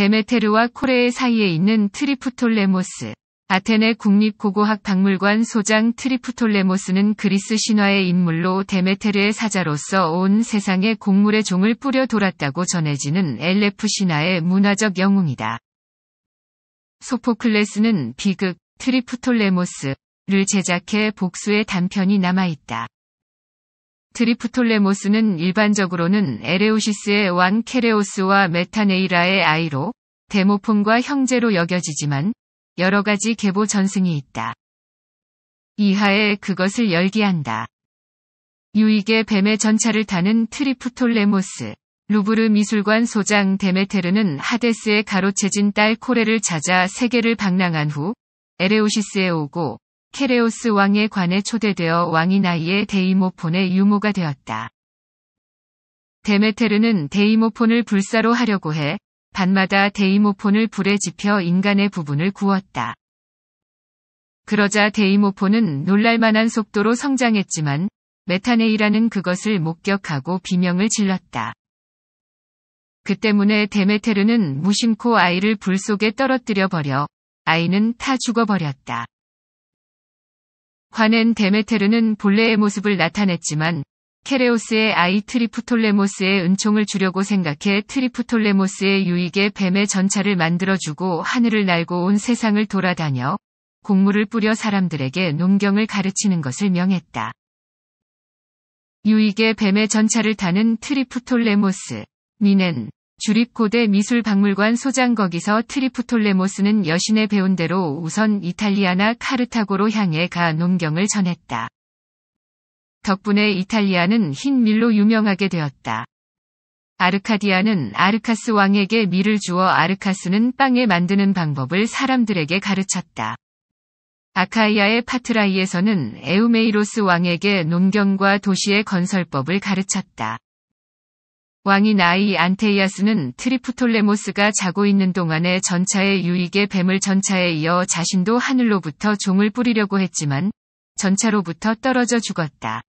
데메테르와 코레에 사이에 있는 트리프톨레모스. 아테네 국립고고학 박물관 소장 트리프톨레모스는 그리스 신화의 인물로 데메테르의 사자로서 온 세상에 곡물의 종을 뿌려 돌았다고 전해지는 엘레프 신화의 문화적 영웅이다. 소포클레스는 비극 트리프톨레모스를 제작해 복수의 단편이 남아있다. 트리프톨레모스는 일반적으로는 에레오시스의왕 케레오스와 메타네이라의 아이로 데모폰과 형제로 여겨지지만 여러 가지 계보 전승이 있다. 이하에 그것을 열기한다. 유익의 뱀의 전차를 타는 트리프톨레모스, 루브르 미술관 소장 데메테르는 하데스의 가로채진 딸 코레를 찾아 세계를 방랑한 후 에레오시스에 오고 케레오스 왕에관해 초대되어 왕이 나이에 데이모폰의 유모가 되었다. 데메테르는 데이모폰을 불사로 하려고 해 밤마다 데이모폰을 불에 지펴 인간의 부분을 구웠다. 그러자 데이모폰은 놀랄만한 속도로 성장했지만 메타네이라는 그것을 목격하고 비명을 질렀다. 그 때문에 데메테르는 무심코 아이를 불 속에 떨어뜨려 버려 아이는 타 죽어버렸다. 화낸 데메테르는 본래의 모습을 나타냈지만 케레오스의 아이 트리프톨레모스의 은총을 주려고 생각해 트리프톨레모스의 유익에 뱀의 전차를 만들어주고 하늘을 날고 온 세상을 돌아다녀 곡물을 뿌려 사람들에게 농경을 가르치는 것을 명했다. 유익의 뱀의 전차를 타는 트리프톨레모스, 미는 주립고대 미술박물관 소장 거기서 트리프톨레모스는 여신의 배운 대로 우선 이탈리아나 카르타고로 향해 가 농경을 전했다. 덕분에 이탈리아는 흰 밀로 유명하게 되었다. 아르카디아는 아르카스 왕에게 밀을 주어 아르카스는 빵에 만드는 방법을 사람들에게 가르쳤다. 아카이아의 파트라이에서는 에우메이로스 왕에게 농경과 도시의 건설법을 가르쳤다. 왕인아이 안테이아스는 트리프톨레모스가 자고 있는 동안에 전차의 유익의 뱀을 전차에 이어 자신도 하늘로부터 종을 뿌리려고 했지만 전차로부터 떨어져 죽었다.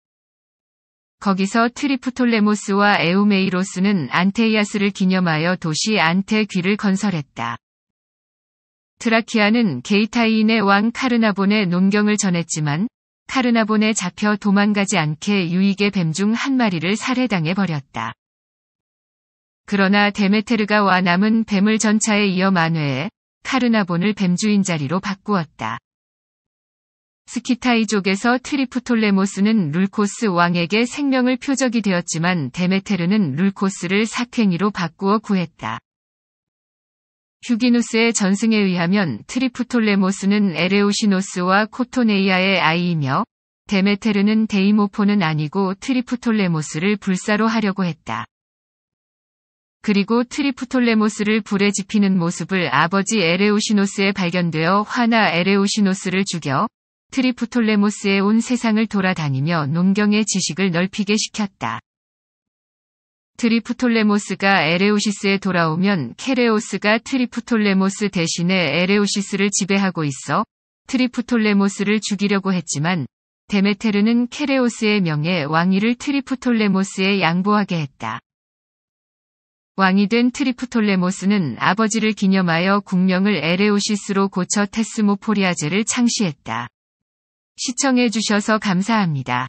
거기서 트리프톨레모스와 에우메이로스는 안테이아스를 기념하여 도시 안테귀를 건설했다. 트라키아는 게이타이인의 왕 카르나본의 논경을 전했지만 카르나본에 잡혀 도망가지 않게 유익의 뱀 중 한 마리를 살해당해 버렸다. 그러나 데메테르가 와 남은 뱀을 전차에 이어 만회해 카르나본을 뱀주인 자리로 바꾸었다. 스키타이족에서 트리프톨레모스는 룰코스 왕에게 생명을 표적이 되었지만 데메테르는 룰코스를 사행이로 바꾸어 구했다. 휴기누스의 전승에 의하면 트리프톨레모스는 에레오시노스와 코토네이아의 아이이며 데메테르는 데이모포는 아니고 트리프톨레모스를 불사로 하려고 했다. 그리고 트리프톨레모스를 불에 지피는 모습을 아버지 에레오시노스에 발견되어 화나 에레오시노스를 죽여 트리프톨레모스의 온 세상을 돌아다니며 농경의 지식을 넓히게 시켰다. 트리프톨레모스가 에레오시스에 돌아오면 케레오스가 트리프톨레모스 대신에 에레오시스를 지배하고 있어 트리프톨레모스를 죽이려고 했지만 데메테르는 케레오스의 명예 왕위를 트리프톨레모스에 양보하게 했다. 왕이 된 트리프톨레모스는 아버지를 기념하여 국명을 에레오시스로 고쳐 테스모포리아제를 창시했다. 시청해주셔서 감사합니다.